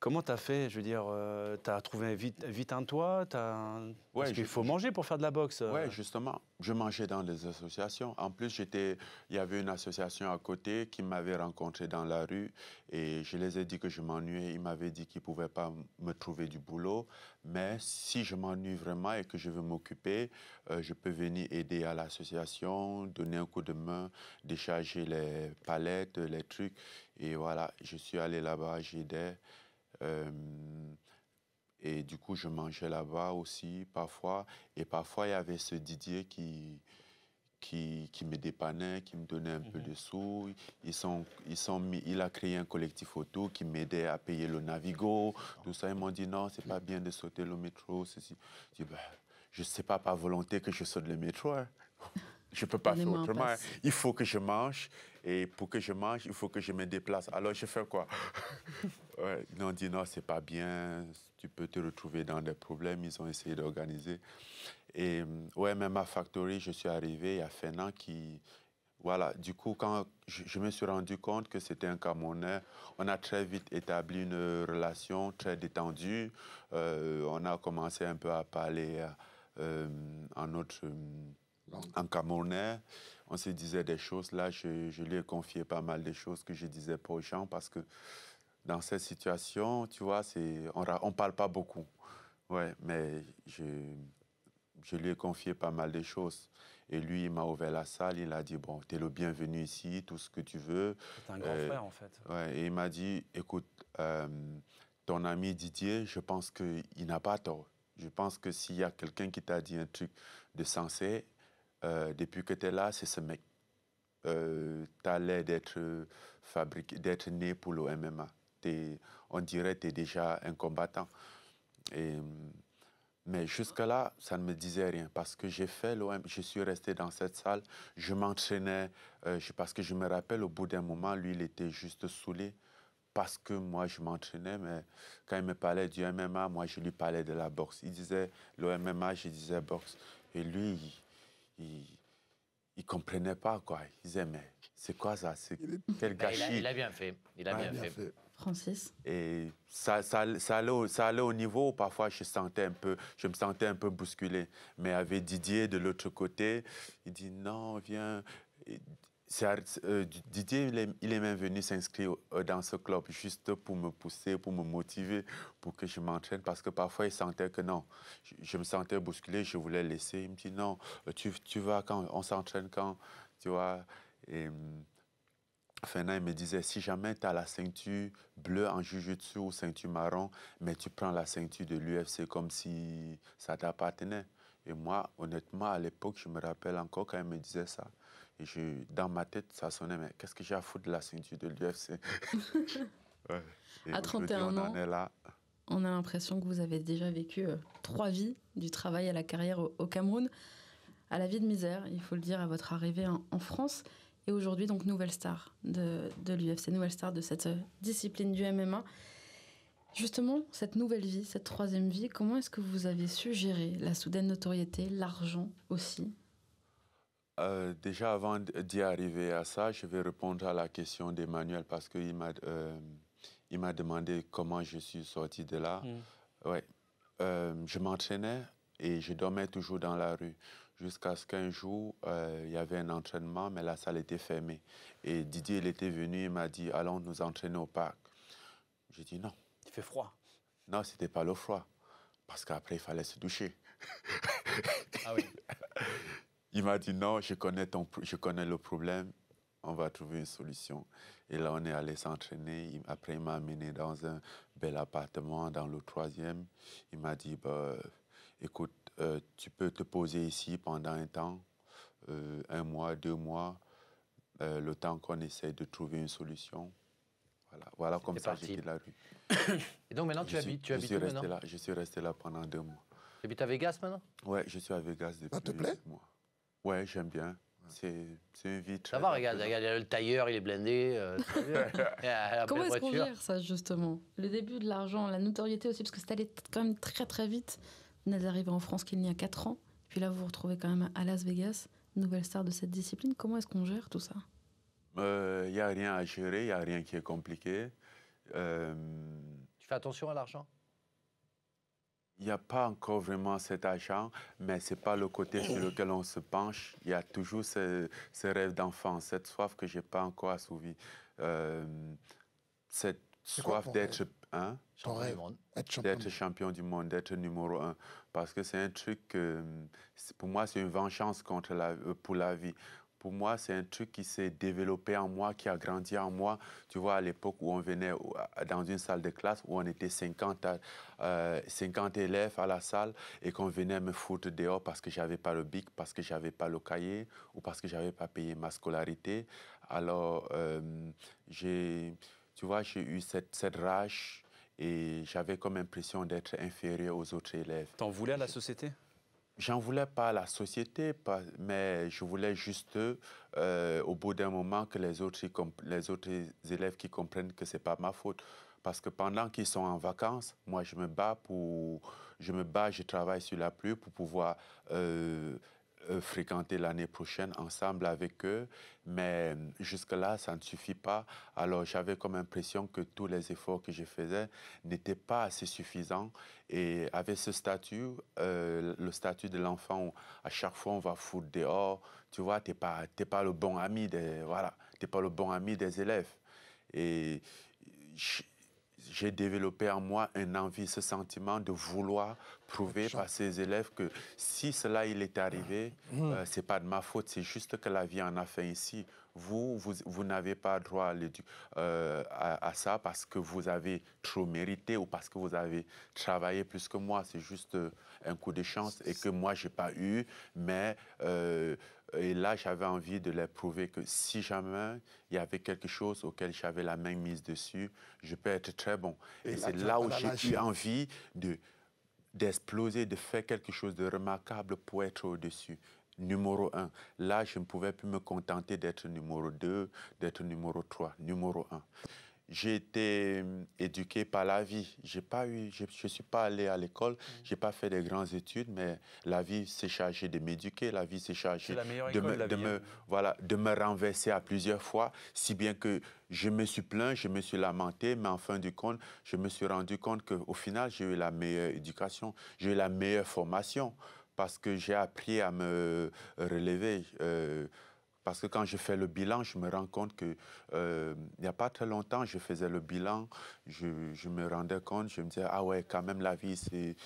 Comment t'as fait Je veux dire, tu euh, t'as trouvé vite, vite un toit Est-ce Parce qu'il faut manger pour faire de la boxe. Euh. Oui, justement. Je mangeais dans les associations. En plus, j'étais, il y avait une association à côté qui m'avait rencontré dans la rue et je les ai dit que je m'ennuyais. Ils m'avaient dit qu'ils ne pouvaient pas me trouver du boulot. Mais si je m'ennuie vraiment et que je veux m'occuper, euh, je peux venir aider à l'association, donner un coup de main, décharger les palettes, les trucs. Et voilà, je suis allé là-bas, aidé. Euh, et du coup, je mangeais là-bas aussi, parfois. Et parfois, il y avait ce Didier qui, qui, qui, me dépannait, qui me donnait un peu mhm. de sous. Ils sont, ils sont mis, il a créé un collectif auto qui m'aidait à payer le Navigo, tout ça. Ils m'ont dit non, c'est pas bien de sauter le métro. Je dis, ben, je sais pas par volonté que je saute le métro. Hein. Je ne peux pas faire autrement. Il faut que je mange. Et pour que je mange, il faut que je me déplace. Alors, je fais quoi Ils ont dit non, c'est pas bien. Tu peux te retrouver dans des problèmes. Ils ont essayé d'organiser. Et ouais, même à Factory, je suis arrivé. Il y a qui. Voilà, du coup, quand je, me suis rendu compte que c'était un Camerounais, on a très vite établi une relation très détendue. Euh, on a commencé un peu à parler euh, en notre en camerounais. On se disait des choses. Là, je, lui ai confié pas mal de choses que je disais pas aux gens parce que dans cette situation, tu vois, on ne parle pas beaucoup. Ouais, mais je, lui ai confié pas mal de choses. Et lui, il m'a ouvert la salle, il a dit, bon, tu es le bienvenu ici, tout ce que tu veux. C'est un grand euh, frère, en fait. Ouais, et il m'a dit, écoute, euh, ton ami Didier, je pense qu'il n'a pas tort. Je pense que s'il y a quelqu'un qui t'a dit un truc de sensé, euh, depuis que tu es là, c'est ce mec. Euh, tu as l'air euh, d'être né pour l'OMMA. on dirait que tu es déjà un combattant. mais jusque-là, ça ne me disait rien parce que j'ai fait l'OM, je suis resté dans cette salle, je m'entraînais, euh, parce que je me rappelle au bout d'un moment, lui, il était juste saoulé parce que moi, je m'entraînais, mais quand il me parlait du MMA, moi, je lui parlais de la boxe. Il disait L'OMMA, je disais boxe. Et lui, ils ne comprenaient pas, quoi. Ils aimaient. C'est quoi ça Quel gâchis bah, il a, bien fait. Il a bien, fait. Francis Et ça, ça, allait, ça, allait, au niveau. Parfois, je, sentais un peu, je me sentais un peu bousculé. Mais avec Didier de l'autre côté, il dit non, viens. Euh, Didier, il est, même venu s'inscrire euh, dans ce club juste pour me pousser, pour me motiver, pour que je m'entraîne, parce que parfois il sentait que non, je, me sentais bousculé, je voulais laisser. Il me dit non, euh, tu, tu vas quand on s'entraîne quand, tu vois. Et, hum, il me disait, si jamais tu as la ceinture bleue en jujutsu ou ceinture marron, mais tu prends la ceinture de l'UFC comme si ça t'appartenait. Et moi, honnêtement, à l'époque, je me rappelle encore quand il me disait ça. Et dans ma tête, ça sonnait, mais qu'est-ce que j'ai à foutre de la ceinture de l'UFC À 31 ans, on, a l'impression que vous avez déjà vécu euh, trois vies, du travail à la carrière au, Cameroun, à la vie de misère, il faut le dire, à votre arrivée en, France. Et aujourd'hui, donc, nouvelle star de, l'UFC, nouvelle star de cette euh, discipline du MMA. Justement, cette nouvelle vie, cette troisième vie, comment est-ce que vous avez su gérer la soudaine notoriété, l'argent aussi euh, déjà, avant d'y arriver à ça, je vais répondre à la question d'Emmanuel parce qu'il m'a euh, m'a demandé comment je suis sorti de là. Hmm. Oui, euh, je m'entraînais et je dormais toujours dans la rue jusqu'à ce qu'un jour, il y avait un entraînement, mais la salle était fermée. Et Didier, il était venu, il m'a dit, allons nous entraîner au parc. J'ai dit non. Il fait froid. Non, c'était pas le froid. Parce qu'après, il fallait se doucher. ah oui. Il m'a dit non, je connais, ton, je connais le problème, on va trouver une solution. Et là, on est allé s'entraîner. Après, il m'a amené dans un bel appartement, dans le troisième. Il m'a dit, bah, écoute, euh, tu peux te poser ici pendant un temps, euh, un mois, deux mois, euh, le temps qu'on essaie de trouver une solution. Voilà, voilà comme ça j'ai la rue. Et donc maintenant, tu habites, tu je là, Je suis resté là pendant deux mois. Tu habites à Vegas maintenant Oui, je suis à Vegas depuis deux mois. Ouais, j'aime bien. C'est une vie Ça va, regarde, le tailleur, il est blindé. Euh, Comment est-ce qu'on gère ça, justement Le début de l'argent, la notoriété aussi, parce que c'est allé quand même très très vite. Vous n'êtes arrivé en France qu'il y a 4 ans, puis là vous vous retrouvez quand même à Las Vegas, nouvelle star de cette discipline. Comment est-ce qu'on gère tout ça Il n'y euh, a rien à gérer, il n'y a rien qui est compliqué. Euh, tu fais attention à l'argent il n'y a pas encore vraiment cet agent, mais ce n'est pas le côté sur lequel on se penche. Il y a toujours ce, ce rêve d'enfant, cette soif que je n'ai pas encore assouvie. Euh, cette soif d'être hein, champion, champion. du monde, d'être numéro un. Parce que c'est un truc euh, pour moi, c'est une vengeance contre la, euh, pour la vie pour moi, c'est un truc qui s'est développé en moi, qui a grandi en moi. Tu vois, à l'époque où on venait dans une salle de classe où on était 50, 50 euh, élèves à la salle et qu'on venait me foutre dehors parce que j'avais pas le bic, parce que j'avais pas le cahier ou parce que j'avais pas payé ma scolarité. Alors, euh, j'ai, tu vois, j'ai eu cette, cette rage et j'avais comme impression d'être inférieur aux autres élèves. T'en voulais à la société J'en voulais pas la société, pas, mais je voulais juste, euh, au bout d'un moment, que les autres, les autres élèves qui comprennent que ce n'est pas ma faute. Parce que pendant qu'ils sont en vacances, moi, je me bats pour, je me bats, je travaille sur la pluie pour pouvoir euh, euh, fréquenter l'année prochaine ensemble avec eux, mais euh, jusque-là, ça ne suffit pas. Alors j'avais comme impression que tous les efforts que je faisais n'étaient pas assez suffisants. Et avec ce statut, euh, le statut de l'enfant, à chaque fois on va foutre dehors, tu vois, tu n'es pas, pas le bon ami des, voilà, pas le bon ami des élèves. Et j'ai développé en moi un envie, ce sentiment de vouloir prouver par ces élèves que si cela il est arrivé, ce mm. euh, n'est c'est pas de ma faute, c'est juste que la vie en a fait ainsi vous, vous, n'avez pas droit euh, à, à, ça parce que vous avez trop mérité ou parce que vous avez travaillé plus que moi. C'est juste euh, un coup de chance et que moi, je n'ai pas eu. Mais euh, et là, j'avais envie de leur prouver que si jamais il y avait quelque chose auquel j'avais la main mise dessus, je peux être très bon. Et, c'est là où j'ai eu envie de d'exploser, de faire quelque chose de remarquable pour être au-dessus numéro 1. Là, je ne pouvais plus me contenter d'être numéro 2, d'être numéro 3, numéro 1. J'ai été hum, éduqué par la vie. J'ai pas eu, je ne suis pas allé à l'école, mm. je n'ai pas fait de grandes études, mais la vie s'est chargée de m'éduquer, la vie s'est chargée de, me, hein. voilà, de me renverser à plusieurs fois, si bien que je me suis plaint, je me suis lamenté, mais en fin de compte, je me suis rendu compte qu'au final, j'ai eu la meilleure éducation, j'ai eu la meilleure formation parce que j'ai appris à me euh, relever. Euh, parce que quand je fais le bilan, je me rends compte que euh, il n'y a pas très longtemps, je faisais le bilan, je, me rendais compte, je me disais ah ouais, quand même la vie, c'est,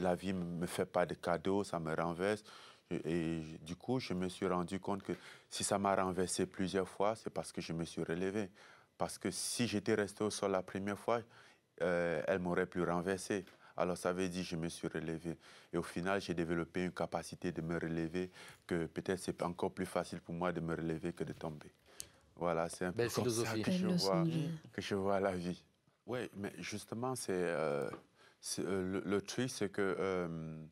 la vie me fait pas de cadeaux, ça me renverse. Et, du coup, je me suis rendu compte que si ça m'a renversé plusieurs fois, c'est parce que je me suis relevé. Parce que si j'étais resté au sol la première fois, elle m'aurait plus renversé. Alors ça veut dire je me suis relevé. Et au final, j'ai développé une capacité de me relever que peut-être c'est encore plus facile pour moi de me relever que de tomber. Voilà, c'est un peu que je, vois, la vie. Oui, mais justement, c'est euh, euh, le, truc, c'est que euh,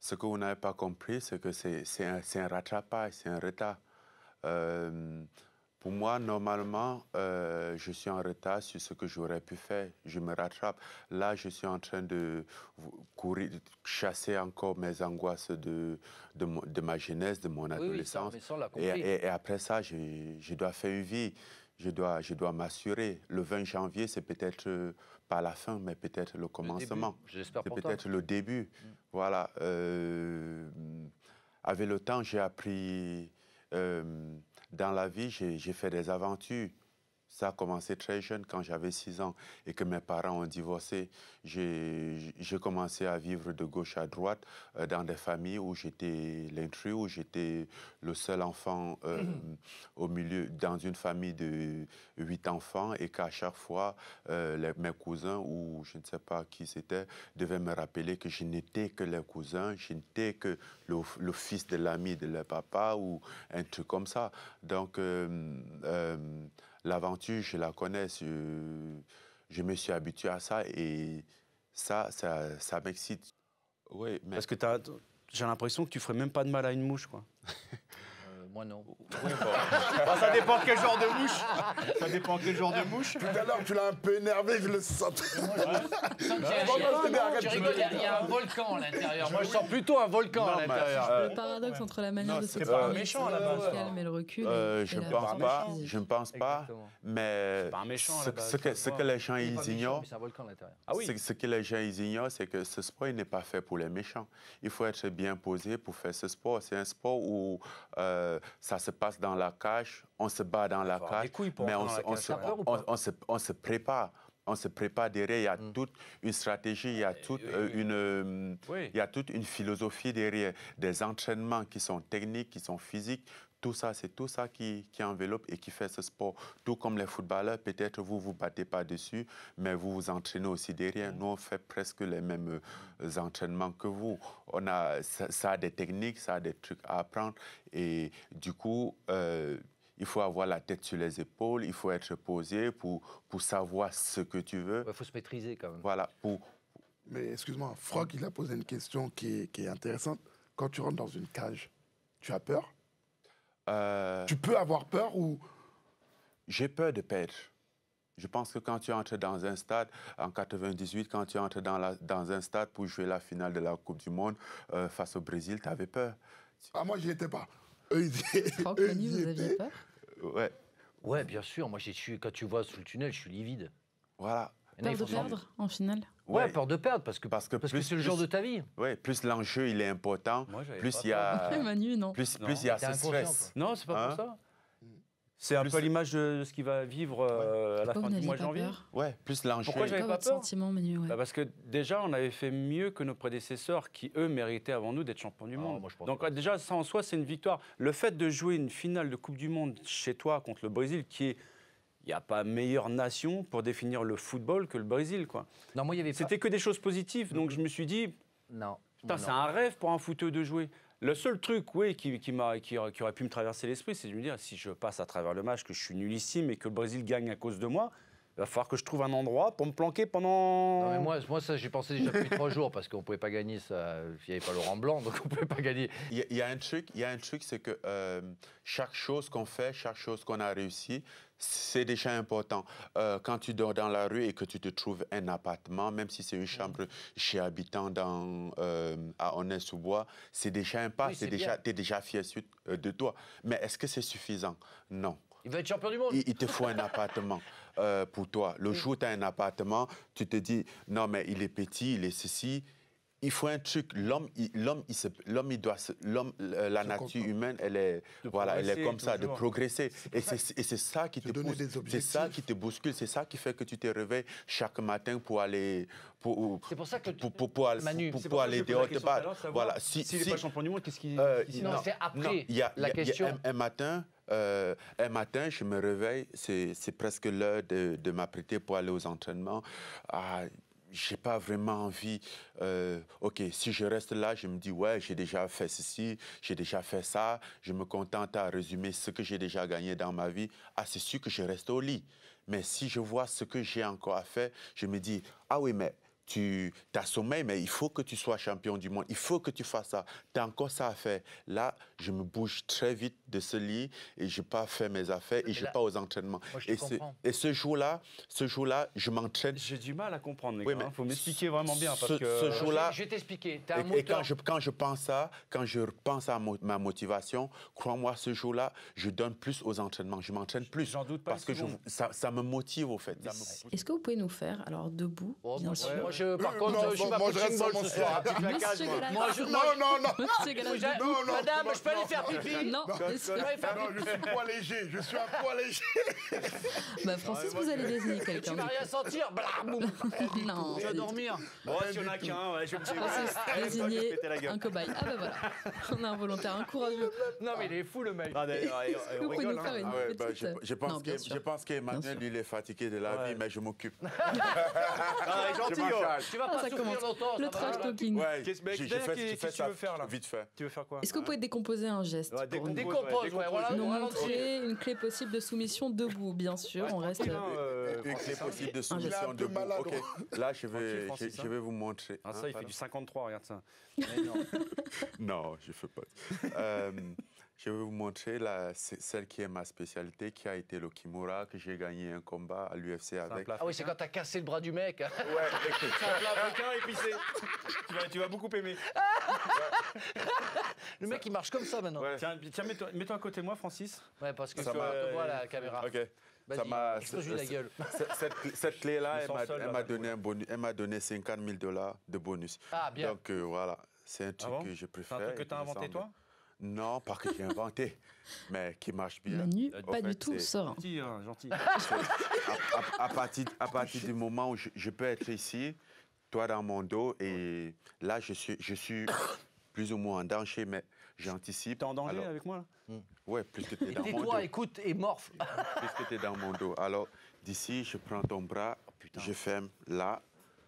ce que vous n'avez pas compris, c'est que c'est un, un, rattrapage, c'est un retard. Pour moi, normalement, euh, je suis en retard sur ce que j'aurais pu faire. Je me rattrape. Là, je suis en train de courir, de chasser encore mes angoisses de, de, ma jeunesse, de mon adolescence. et, après ça, je, dois faire une vie. Je dois, je dois m'assurer. Le 20 janvier, c'est peut-être euh, pas la fin, mais peut-être le commencement. J'espère C'est peut-être le début. Mm. Voilà. Euh, avec le temps, j'ai appris dans la vie, j'ai fait des aventures. Ça a commencé très jeune, quand j'avais 6 ans et que mes parents ont divorcé. J'ai commencé à vivre de gauche à droite euh, dans des familles où j'étais l'intrus, où j'étais le seul enfant euh, au milieu, dans une famille de 8 enfants et qu'à chaque fois, euh, mes cousins ou je ne sais pas qui c'était devaient me rappeler que je n'étais que leur cousin, je n'étais que le, fils de l'ami de leur papa ou un truc comme ça. Donc, l'aventure, je la connais, je, me suis habitué à ça et ça, ça, ça m'excite. Oui, mais... Parce que j'ai l'impression que tu ferais même pas de mal à une mouche, quoi. Moi, non. Bah, ça dépend quel genre de mouche. Ça dépend quel genre de mouche. Tout à l'heure, tu l'as un peu énervé, je le sens. Moi, je sens y, a un volcan à l'intérieur. Moi, je sens plutôt un volcan à l'intérieur. le paradoxe entre la manière de se pas un méchant à Mais le recul euh, je ne pense pas. Je ne pense pas. Mais ce que les gens ils ignorent, ce que les gens ignorent, c'est que ce sport n'est pas fait pour les méchants. Il faut être bien posé pour faire ce sport. C'est un sport où euh, ça se passe dans la cage, on se bat dans la cage, mais on se prépare on se prépare derrière, il y a mm. toute une stratégie, il y a eh toute, euh, une, euh, il y a toute une philosophie derrière, des entraînements qui sont techniques, qui sont physiques, tout ça, c'est tout ça qui, enveloppe et qui fait ce sport. Tout comme les footballeurs, peut-être vous vous battez pas dessus, mais vous vous entraînez aussi derrière. Nous, on fait presque les mêmes euh, entraînements que vous. On a, ça, a des techniques, ça a des trucs à apprendre. Et du coup, euh, il faut avoir la tête sur les épaules, il faut être posé pour, pour savoir ce que tu veux. Il faut se maîtriser quand même. Voilà. Mais excuse-moi, Frog, il a posé une question qui qui est intéressante. Quand tu rentres dans une cage, tu as peur euh, tu peux avoir peur ou... J'ai peur de perdre. Je pense que quand tu entres dans un stade, en 98, quand tu entres dans, la, dans un stade pour jouer la finale de la Coupe du Monde euh, face au Brésil, tu avais peur. Ah, moi, n'y étais pas. Eux, ils vous aviez peur Ouais. Ouais, bien sûr. Moi, quand tu vois sous le tunnel, je suis livide. Voilà. Peur de perdre en finale Ouais, peur de perdre, parce que parce que, c'est le jour de ta vie. Oui, plus l'enjeu il est important, plus il y a plus, il y a stress. Non, c'est pas hein ça. C'est un peu l'image de ce qu'il va vivre euh, à la fin du mois de janvier. Oui, Ouais, plus l'enjeu. Pourquoi j'avais pas peur sentiment, bah, Parce que déjà, on avait fait mieux que nos prédécesseurs qui, eux, méritaient avant nous d'être champions du ah, monde. Donc déjà, ça en soi, c'est une victoire. Le fait de jouer une finale de Coupe du Monde chez toi contre le Brésil, qui est il n'y a pas meilleure nation pour définir le football que le Brésil. Quoi. Non, moi, il y avait C'était que des choses positives. Donc, je me suis dit. Non. Putain, c'est un rêve pour un footeur de jouer. Le seul truc, oui, qui, qui, m'a, qui, aurait pu me traverser l'esprit, c'est de me dire si je passe à travers le match, que je suis nullissime et que le Brésil gagne à cause de moi, il va falloir que je trouve un endroit pour me planquer pendant. Non, mais moi, moi ça, j'ai pensé déjà depuis trois jours parce qu'on ne pouvait pas gagner ça. Il n'y avait pas Laurent Blanc, donc on ne pouvait pas gagner. Il y, a un truc, il y a un truc, c'est que euh, chaque chose qu'on fait, chaque chose qu'on a réussi, c'est déjà important. Euh, quand tu dors dans la rue et que tu te trouves un appartement, même si c'est une mm. chambre chez habitant dans, euh, à Honnay-sous-Bois, c'est déjà un pas, oui, tu es, déjà fier euh, de toi. Mais est-ce que c'est suffisant Non. Il veut être champion du monde. Il, te faut un appartement pour toi. Le mm. jour où tu as un appartement, tu te dis, non, mais il est petit, il est ceci, il faut un truc. L'homme, l'homme, il, l'homme, il, doit, l'homme, euh, la nature humaine, elle est, voilà, elle est comme ça, de progresser. Et c'est ça qui te, c'est ça qui te bouscule, c'est ça qui fait que tu te réveilles chaque matin pour aller, pour, c'est pour ça pour, pour, pour, pour, aller te battre. Voilà. Si, si, pas champion du monde, qu'est-ce qui, euh, non, c'est après la question. un, matin. Euh, un matin, je me réveille, c'est presque l'heure de, de m'apprêter pour aller aux entraînements. Ah, j'ai pas vraiment envie. Euh, ok, si je reste là, je me dis ouais, j'ai déjà fait ceci, j'ai déjà fait ça. Je me contente à résumer ce que j'ai déjà gagné dans ma vie. Ah, c'est sûr que je reste au lit. Mais si je vois ce que j'ai encore à faire, je me dis ah oui, mais tu as sommeil, mais il faut que tu sois champion du monde, il faut que tu fasses ça, tu as encore ça à faire. Là, je me bouge très vite de ce lit et je pas fait mes affaires et je pas aux entraînements. et, ce, et, ce, jour-là, ce jour-là, je m'entraîne. J'ai du mal à comprendre, les Il hein. faut m'expliquer vraiment bien. Parce que... jour-là, je, vais t'expliquer. Et, quand, je, quand je pense à, quand je à ma motivation, crois-moi, ce jour-là, je donne plus aux entraînements, je m'entraîne plus. J'en doute pas. Parce que ça, ça, me motive au fait. Est-ce que vous pouvez nous faire alors debout oh, bien sûr par euh, contre, je suis pas punching Moi, Non, non, non. Madame, je peux aller faire pipi Non. je suis poids léger. Je suis un poids léger. Bah, Francis, vous allez désigner quelqu'un. ne vais rien sentir. Non. Je vais dormir. Ouais, s'il a qu'un, je me un cobaye. Ah, bah voilà. On a un volontaire, un courageux. Non, mais il est fou, le mec. une petite... Je euh, pense qu'Emmanuel, il est fatigué de la vie, mais je m'occupe. Ah, gentil, tu vas ah, pas ah, longtemps. Le trash talking. Ouais, qu'est-ce que tu veux faire là Vite fait. Tu veux faire quoi Est-ce que vous pouvez décomposer un geste ouais, Décompose, décompose, ouais, Nous montrer une clé possible de soumission debout, bien sûr. On reste. Hein, euh, une clé possible de soumission debout. Ok. Là, je vais, je hein. vais vous montrer. Ah hein. ça, il fait du 53. Regarde ça. Non, je fais pas. Je vais vous montrer celle qui est ma spécialité, qui a été le Kimura, que j'ai gagné un combat à l'UFC avec. Ah oui, c'est quand t'as cassé le bras du mec. Ouais, écoute. C'est un plat épicé. tu, vas, tu vas beaucoup aimer. le mec, il marche comme ça maintenant. Tiens, tiens mets-toi à côté de moi, Francis. Ouais, parce que ça la caméra. Ok. Ça m'a. la euh, gueule. Cette, clé-là, elle m'a donné donné 50 000 dollars de bonus. Ah bien. Donc euh, voilà, c'est un truc ah que je préfère. C'est un truc que t'as inventé toi non, pas que j'ai inventé, mais qui marche bien. pas du tout, ça. Gentil, hein, gentil. à, partir, du moment où je, peux être ici, toi dans mon dos, et là, je suis, plus ou moins en danger, mais j'anticipe. T'es en danger avec moi hmm. Ouais, plus que t'es dans mon dos. toi écoute et morfle. plus t'es dans mon dos. Alors, d'ici, je prends ton bras, oh, je ferme là.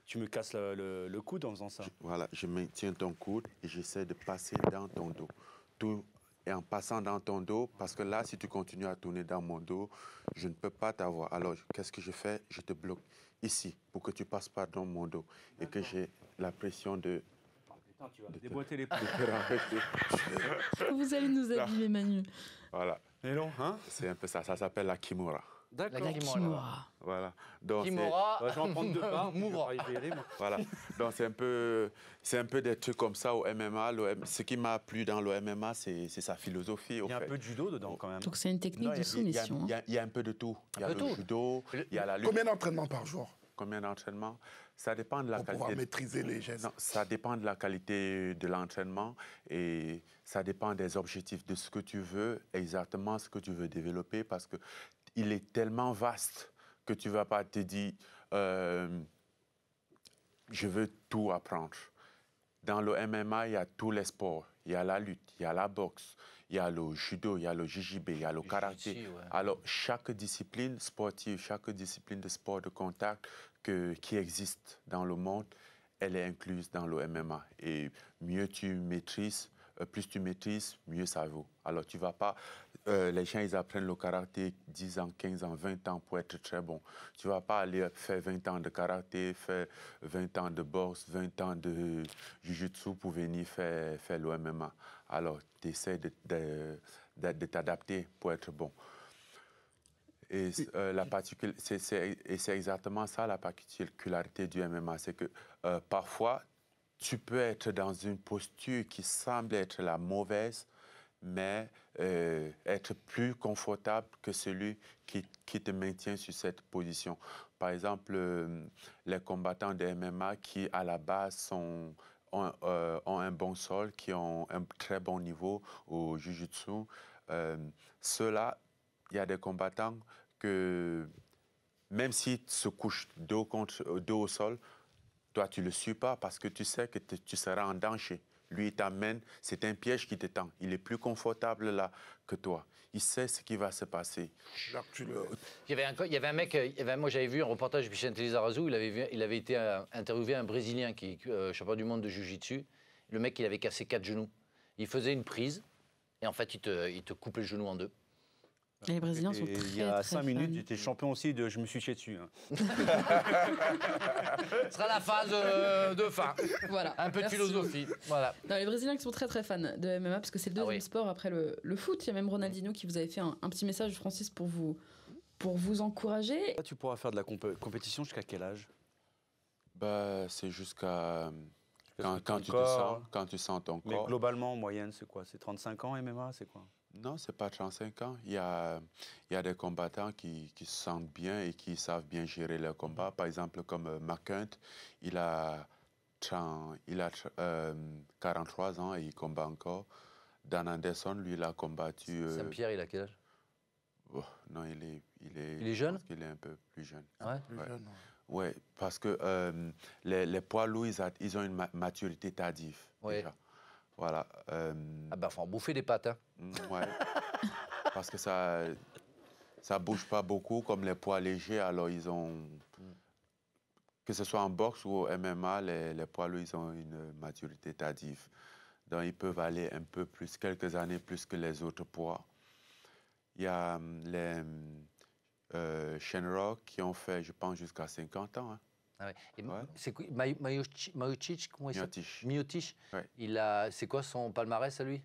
Tu me casses le, cou coude en faisant ça. voilà, je maintiens ton coude et j'essaie de passer dans ton dos tout et en passant dans ton dos, parce que là, si tu continues à tourner dans mon dos, je ne peux pas t'avoir. Alors, qu'est-ce que je fais Je te bloque ici pour que tu passes pas dans mon dos et que j'ai la pression de... tu vas déboîter les Vous allez nous abîmer, Manu. Voilà. Hein? C'est un peu ça. Ça s'appelle la kimura. D'accord. La Kimura. Voilà. Donc, Kimura. Bah, je vais en prendre deux parts. Moura. Voilà. Donc, c'est un, peu, un peu des trucs comme ça au MMA. Ce qui m'a plu dans le MMA, c'est sa philosophie. Au il y a un peu de judo dedans, quand même. Donc, c'est une technique de soumission. Il y, hein. y, a un peu de tout. Il y a le judo, il y a la lutte. Combien d'entraînements par jour Combien d'entraînements Ça dépend de la Pour qualité. Pouvoir maîtriser les gestes. Non, ça dépend de la qualité de l'entraînement et ça dépend des objectifs, de ce que tu veux, exactement ce que tu veux développer, parce que il est tellement vaste que tu vas pas te dire, euh, je veux tout apprendre. Dans le MMA, il y a tous les sports. Il y a la lutte, il y a la boxe, il y a le judo, il y a le jjb, il y a le, karaté. Alors, chaque discipline sportive, chaque discipline de sport de contact que, qui existe dans le monde, elle est incluse dans le MMA. Et mieux tu maîtrises, euh, plus tu maîtrises, mieux ça vaut. Alors tu vas pas, euh, les gens ils apprennent le karaté 10 ans, 15 ans, 20 ans pour être très bon. Tu vas pas aller faire 20 ans de karaté, faire 20 ans de boxe, 20 ans de jitsu pour venir faire, faire le MMA. Alors tu essaies de, t'adapter pour être bon. Euh, et c'est exactement ça la particularité du MMA, c'est que euh, parfois tu peux être dans une posture qui semble être la mauvaise, mais euh, être plus confortable que celui qui, te maintient sur cette position. Par exemple, euh, les combattants de MMA qui, à la base, euh, ont, un bon sol, qui ont un très bon niveau au jiu-jitsu, ceux-là, il y a des combattants que, même s'ils se couchent dos, contre, dos au sol, toi, tu ne le suis pas parce que tu sais que tu seras en danger. Lui, il t'amène, c'est un piège qui te tend. Il est plus confortable là que toi. Il sait ce qui va se passer. il, y avait un, mec, moi j'avais vu un reportage de michel il avait, il avait été euh, interviewé un Brésilien qui est euh, champion du monde de Jiu-Jitsu. Le mec, il avait cassé quatre genoux. Il faisait une prise, et en fait, il te, il coupe le genou en deux. Les Brésiliens sont très, Il y a 5 minutes, j'étais champion aussi de je me suis chié dessus. Hein. Ce sera la phase euh, de fin. Voilà. Un peu de philosophie. Voilà. Non, les Brésiliens qui sont très très fans de MMA parce que c'est le ah deuxième sport après le, foot. Il y a même Ronaldinho qui vous avait fait un, petit message, Francis, pour vous, pour vous encourager. Tu pourras faire de la compétition jusqu'à quel âge bah, C'est jusqu'à. Quand, quand, tu te sens, quand tu sens ton Mais globalement, en moyenne, c'est quoi C'est 35 ans MMA C'est quoi non, c'est pas 35 ans. Il y a, il y des combattants qui, qui, se sentent bien et qui savent bien gérer leur combat. Mm. Par exemple, comme euh, McCunt, il a, il a 43 euh, ans et il combat encore. Dan Anderson, lui, il a combattu. Saint-Pierre, euh, il a quel âge oh, Non, il est, il est. est jeune Il est un peu plus jeune. Ah ouais, Oui, parce que les, les, poids lourds, ils, ont une maturité tardive. Voilà. Euh, ah bah, faut en bouffer des pâtes, hein. Mm, Parce que ça ça bouge pas beaucoup comme les poids légers, alors ils ont... Que ce soit en boxe ou au MMA, les, les poids lourds, ils ont une maturité tardive. Donc ils peuvent aller un peu plus, quelques années plus que les autres poids. Il y a mm, les mm, euh, Shenrock qui ont fait, je pense, jusqu'à 50 ans. Hein. Ah ouais. Et C'est comment il s'appelle a, c'est quoi son palmarès à lui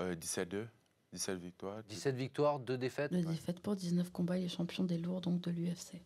euh, 17-2, 17 victoires. 17 victoires, 2 défaites. 2 défaites pour 19 combats. Il est champion des lourds donc de l'UFC.